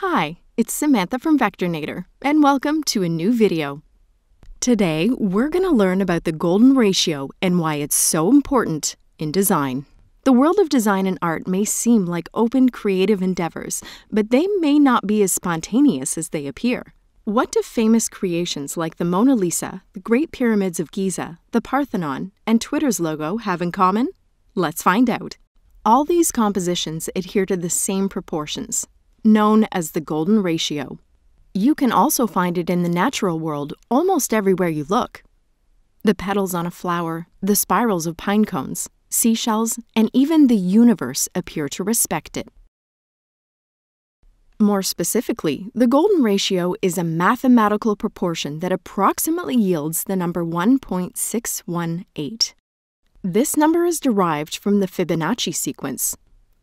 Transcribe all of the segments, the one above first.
Hi, it's Samantha from Vectornator, and welcome to a new video. Today, we're going to learn about the golden ratio and why it's so important in design. The world of design and art may seem like open creative endeavors, but they may not be as spontaneous as they appear. What do famous creations like the Mona Lisa, the Great Pyramids of Giza, the Parthenon, and Twitter's logo have in common? Let's find out. All these compositions adhere to the same proportions known as the golden ratio. You can also find it in the natural world almost everywhere you look. The petals on a flower, the spirals of pine cones, seashells, and even the universe appear to respect it. More specifically, the golden ratio is a mathematical proportion that approximately yields the number 1.618. This number is derived from the Fibonacci sequence,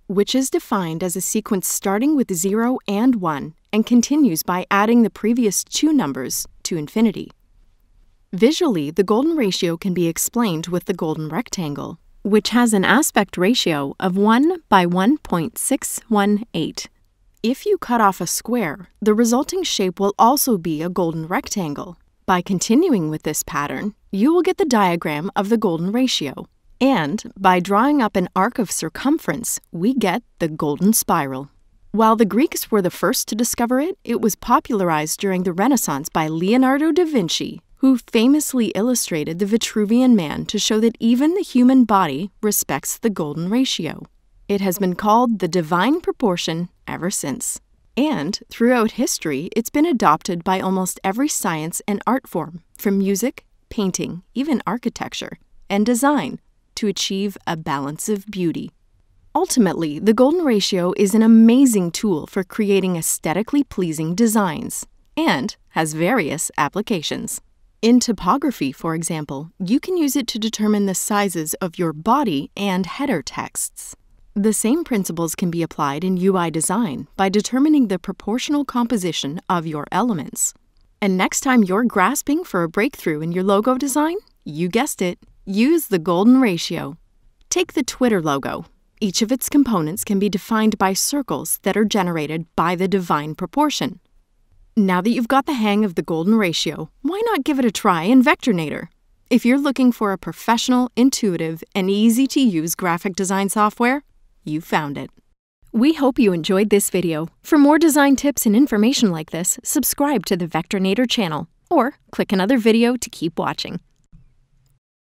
which is defined as a sequence starting with 0 and 1 and continues by adding the previous two numbers to infinity. Visually, the golden ratio can be explained with the golden rectangle, which has an aspect ratio of 1 by 1.618. If you cut off a square, the resulting shape will also be a golden rectangle. By continuing with this pattern, you will get the diagram of the golden ratio, and by drawing up an arc of circumference, we get the golden spiral. While the Greeks were the first to discover it, it was popularized during the Renaissance by Leonardo da Vinci, who famously illustrated the Vitruvian Man to show that even the human body respects the golden ratio. It has been called the divine proportion ever since. And throughout history, it's been adopted by almost every science and art form, from music, painting, even architecture, and design, to achieve a balance of beauty. Ultimately, the golden ratio is an amazing tool for creating aesthetically pleasing designs and has various applications. In topography, for example, you can use it to determine the sizes of your body and header texts. The same principles can be applied in UI design by determining the proportional composition of your elements. And next time you're grasping for a breakthrough in your logo design, you guessed it, Use the golden ratio. Take the Twitter logo. Each of its components can be defined by circles that are generated by the divine proportion. Now that you've got the hang of the golden ratio, why not give it a try in Vectornator? If you're looking for a professional, intuitive, and easy-to-use graphic design software, you found it. We hope you enjoyed this video. For more design tips and information like this, subscribe to the Vectornator channel, or click another video to keep watching.